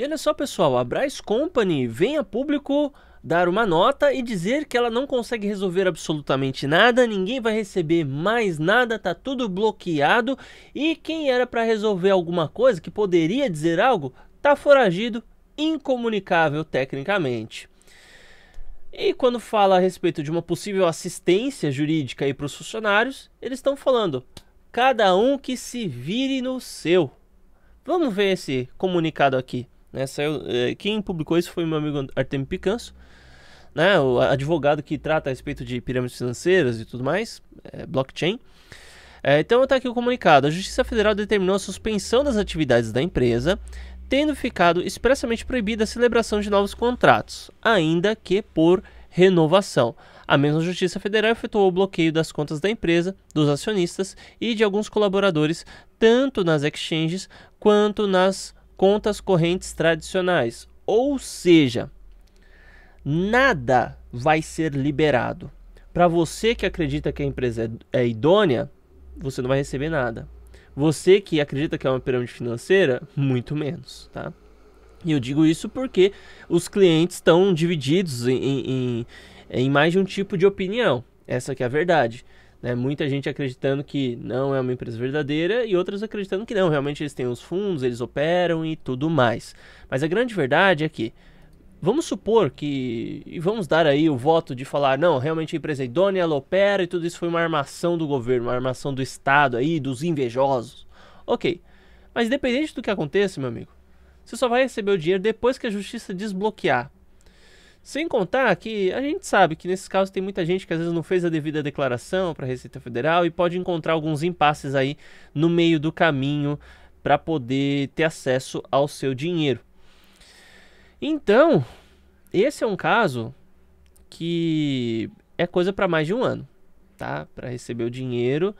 E olha só, pessoal, a Bryce Company vem a público dar uma nota e dizer que ela não consegue resolver absolutamente nada, ninguém vai receber mais nada, tá tudo bloqueado e quem era para resolver alguma coisa, que poderia dizer algo, tá foragido, incomunicável tecnicamente. E quando fala a respeito de uma possível assistência jurídica aí para os funcionários, eles estão falando: cada um que se vire no seu. Vamos ver esse comunicado aqui. Né? Saiu, é, quem publicou isso foi meu amigo Artemio Picanso, né? o advogado que trata a respeito de pirâmides financeiras e tudo mais, é, blockchain. É, então está aqui o comunicado. A Justiça Federal determinou a suspensão das atividades da empresa, tendo ficado expressamente proibida a celebração de novos contratos, ainda que por renovação. A mesma Justiça Federal efetuou o bloqueio das contas da empresa, dos acionistas e de alguns colaboradores, tanto nas exchanges quanto nas contas correntes tradicionais. Ou seja, nada vai ser liberado. Para você que acredita que a empresa é idônea, você não vai receber nada. Você que acredita que é uma pirâmide financeira, muito menos, tá? E eu digo isso porque os clientes estão divididos em, em, em mais de um tipo de opinião. Essa que é a verdade. Né? Muita gente acreditando que não é uma empresa verdadeira e outras acreditando que não, realmente eles têm os fundos, eles operam e tudo mais. Mas a grande verdade é que vamos supor que e vamos dar aí o voto de falar não, realmente a empresa é idônea, ela opera e tudo isso foi uma armação do governo, uma armação do Estado aí, dos invejosos. OK. Mas independente do que aconteça, meu amigo, você só vai receber o dinheiro depois que a justiça desbloquear sem contar que a gente sabe que nesses casos tem muita gente que às vezes não fez a devida declaração para a Receita Federal e pode encontrar alguns impasses aí no meio do caminho para poder ter acesso ao seu dinheiro. Então, esse é um caso que é coisa para mais de um ano, tá? Para receber o dinheiro.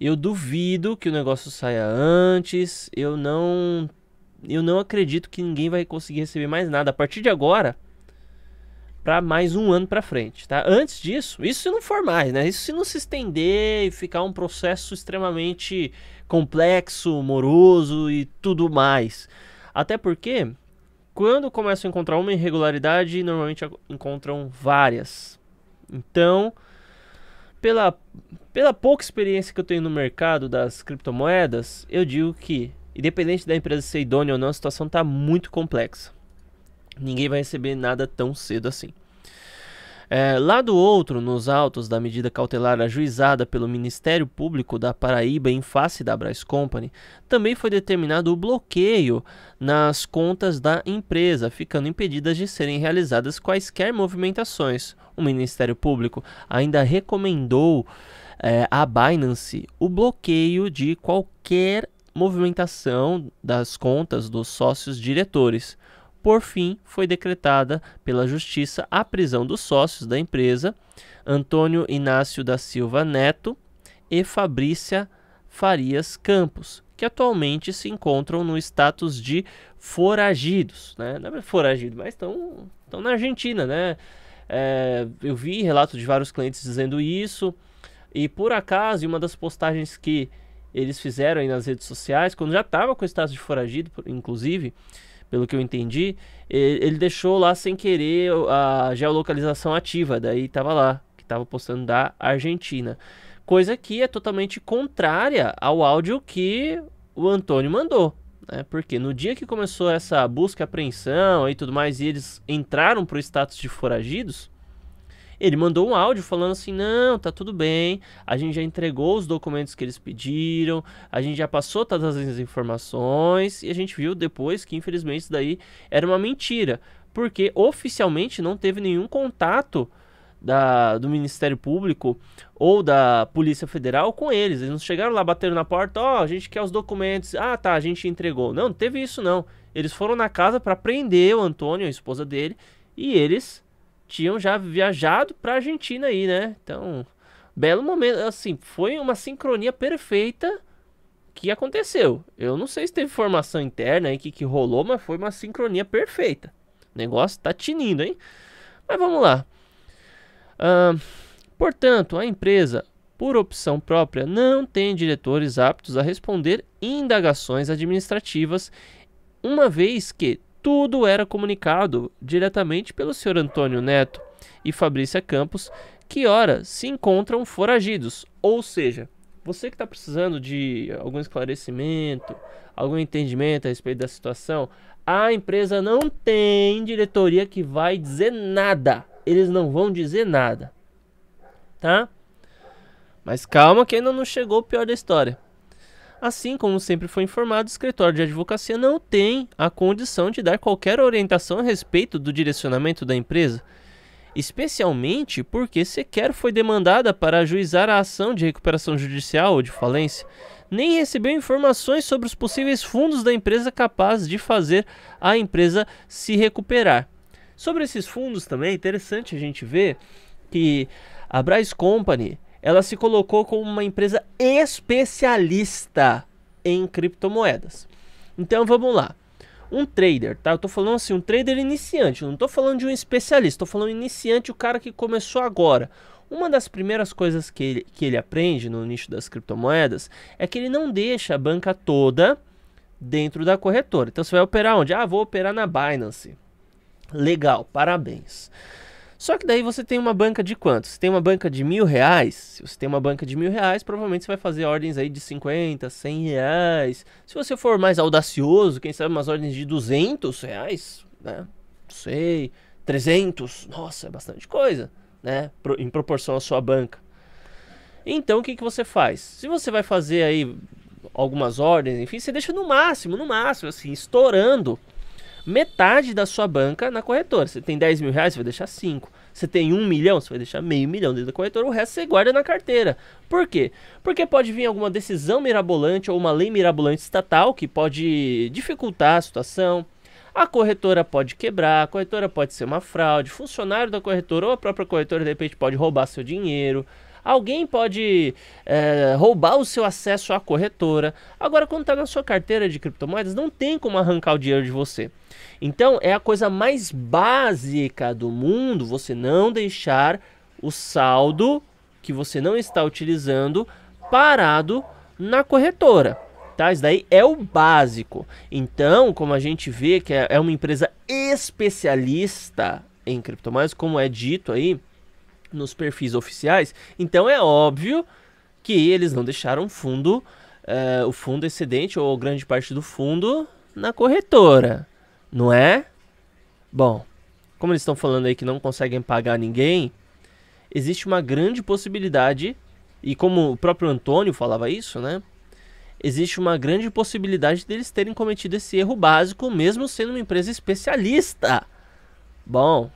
Eu duvido que o negócio saia antes. Eu não eu não acredito que ninguém vai conseguir receber mais nada a partir de agora para mais um ano para frente, tá? Antes disso, isso se não for mais, né? Isso se não se estender e ficar um processo extremamente complexo, moroso e tudo mais. Até porque quando começam a encontrar uma irregularidade, normalmente encontram várias. Então, pela, pela pouca experiência que eu tenho no mercado das criptomoedas, eu digo que, independente da empresa ser idônea ou não, a situação está muito complexa ninguém vai receber nada tão cedo assim. É, lá do outro, nos autos da medida cautelar ajuizada pelo Ministério Público da Paraíba em face da Brás Company, também foi determinado o bloqueio nas contas da empresa, ficando impedidas de serem realizadas quaisquer movimentações. O Ministério Público ainda recomendou é, à Binance o bloqueio de qualquer movimentação das contas dos sócios diretores. Por fim, foi decretada pela Justiça a prisão dos sócios da empresa, Antônio Inácio da Silva Neto e Fabrícia Farias Campos, que atualmente se encontram no status de foragidos, né? Não é foragido, mas estão na Argentina, né? É, eu vi relatos de vários clientes dizendo isso, e por acaso, em uma das postagens que eles fizeram aí nas redes sociais, quando já estava com o status de foragido, inclusive, pelo que eu entendi, ele, deixou lá sem querer a geolocalização ativa, daí tava lá, que tava postando da Argentina. Coisa que é totalmente contrária ao áudio que o Antônio mandou. Né? Porque no dia que começou essa busca e apreensão e tudo mais, e eles entraram para o status de foragidos, ele mandou um áudio falando assim: não, tá tudo bem, a gente já entregou os documentos que eles pediram, a gente já passou todas as informações e a gente viu depois que infelizmente isso daí era uma mentira, porque oficialmente não teve nenhum contato. Da, do Ministério Público ou da Polícia Federal com eles. Eles não chegaram lá, bateram na porta, ó, oh, a gente quer os documentos. Ah, tá, a gente entregou. Não, não teve isso não. Eles foram na casa para prender o Antônio, a esposa dele, e eles tinham já viajado para a Argentina aí, né? Então, belo momento, assim, foi uma sincronia perfeita que aconteceu. Eu não sei se teve formação interna aí que que rolou, mas foi uma sincronia perfeita. O negócio tá tinindo, hein? Mas vamos lá. Uh, portanto, a empresa, por opção própria, não tem diretores aptos a responder indagações administrativas, uma vez que tudo era comunicado diretamente pelo senhor Antônio Neto e Fabrícia Campos, que ora se encontram foragidos, ou seja, você que está precisando de algum esclarecimento, algum entendimento a respeito da situação, a empresa não tem diretoria que vai dizer nada. Eles não vão dizer nada. Tá? Mas calma que ainda não chegou o pior da história. Assim como sempre foi informado, o escritório de advocacia não tem a condição de dar qualquer orientação a respeito do direcionamento da empresa, especialmente porque sequer foi demandada para ajuizar a ação de recuperação judicial ou de falência, nem recebeu informações sobre os possíveis fundos da empresa capazes de fazer a empresa se recuperar. Sobre esses fundos também é interessante a gente ver que a Braz Company ela se colocou como uma empresa especialista em criptomoedas. Então vamos lá. Um trader, tá? Eu tô falando assim, um trader iniciante, não tô falando de um especialista, tô falando iniciante, o cara que começou agora. Uma das primeiras coisas que ele, que ele aprende no nicho das criptomoedas é que ele não deixa a banca toda dentro da corretora. Então você vai operar onde? Ah, vou operar na Binance. Legal, parabéns. Só que daí você tem uma banca de quanto? Você tem uma banca de mil reais? Se você tem uma banca de mil reais, provavelmente você vai fazer ordens aí de 50, 100 reais. Se você for mais audacioso, quem sabe umas ordens de 200 reais, né? Não sei, 300, nossa, é bastante coisa, né? Pro, em proporção à sua banca. Então, o que, que você faz? Se você vai fazer aí algumas ordens, enfim, você deixa no máximo, no máximo, assim, estourando metade da sua banca na corretora. Você tem 10 mil reais, você vai deixar 5. Você tem 1 um milhão, você vai deixar meio milhão dentro da corretora, o resto você guarda na carteira. Por quê? Porque pode vir alguma decisão mirabolante ou uma lei mirabolante estatal que pode dificultar a situação. A corretora pode quebrar, a corretora pode ser uma fraude, funcionário da corretora ou a própria corretora de repente pode roubar seu dinheiro, alguém pode é, roubar o seu acesso à corretora. Agora, quando está na sua carteira de criptomoedas, não tem como arrancar o dinheiro de você. Então, é a coisa mais básica do mundo você não deixar o saldo que você não está utilizando parado na corretora. Tá? Isso daí é o básico. Então, como a gente vê que é, é uma empresa especialista em criptomoedas, como é dito aí nos perfis oficiais, então é óbvio que eles não deixaram fundo, uh, o fundo excedente ou grande parte do fundo na corretora. Não é? Bom, como eles estão falando aí que não conseguem pagar ninguém, existe uma grande possibilidade, e como o próprio Antônio falava isso, né? Existe uma grande possibilidade deles terem cometido esse erro básico, mesmo sendo uma empresa especialista. Bom,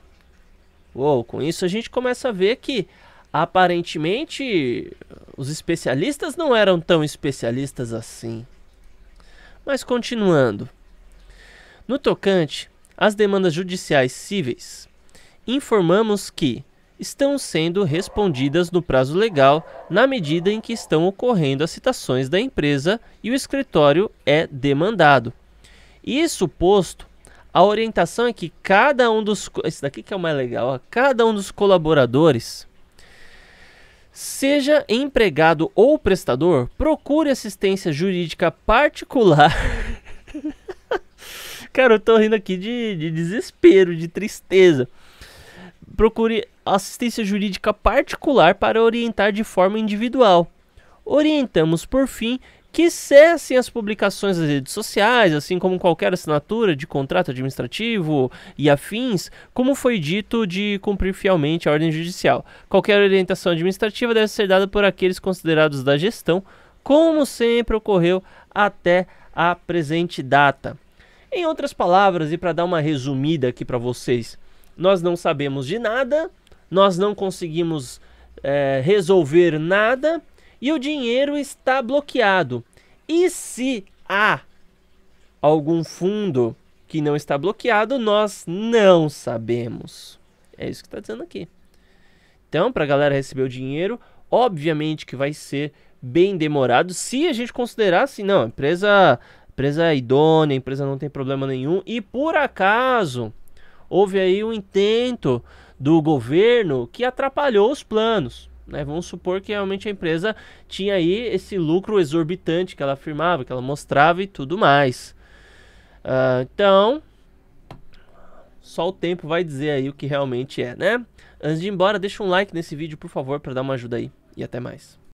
uou, com isso a gente começa a ver que aparentemente os especialistas não eram tão especialistas assim. Mas continuando. No tocante às demandas judiciais cíveis, informamos que estão sendo respondidas no prazo legal na medida em que estão ocorrendo as citações da empresa e o escritório é demandado. Isso posto, a orientação é que cada um dos isso daqui que é o mais legal, ó, cada um dos colaboradores seja empregado ou prestador, procure assistência jurídica particular Cara, eu tô rindo aqui de, de desespero, de tristeza. Procure assistência jurídica particular para orientar de forma individual. Orientamos, por fim, que cessem as publicações das redes sociais, assim como qualquer assinatura de contrato administrativo e afins, como foi dito, de cumprir fielmente a ordem judicial. Qualquer orientação administrativa deve ser dada por aqueles considerados da gestão, como sempre ocorreu até a presente data. Em outras palavras, e para dar uma resumida aqui para vocês, nós não sabemos de nada, nós não conseguimos é, resolver nada e o dinheiro está bloqueado. E se há algum fundo que não está bloqueado, nós não sabemos. É isso que está dizendo aqui. Então, para a galera receber o dinheiro, obviamente que vai ser bem demorado se a gente considerar assim, não, a empresa empresa é idônea, a empresa não tem problema nenhum. E por acaso, houve aí um intento do governo que atrapalhou os planos. Né? Vamos supor que realmente a empresa tinha aí esse lucro exorbitante que ela afirmava, que ela mostrava e tudo mais. Uh, então, só o tempo vai dizer aí o que realmente é, né? Antes de ir embora, deixa um like nesse vídeo, por favor, para dar uma ajuda aí. E até mais.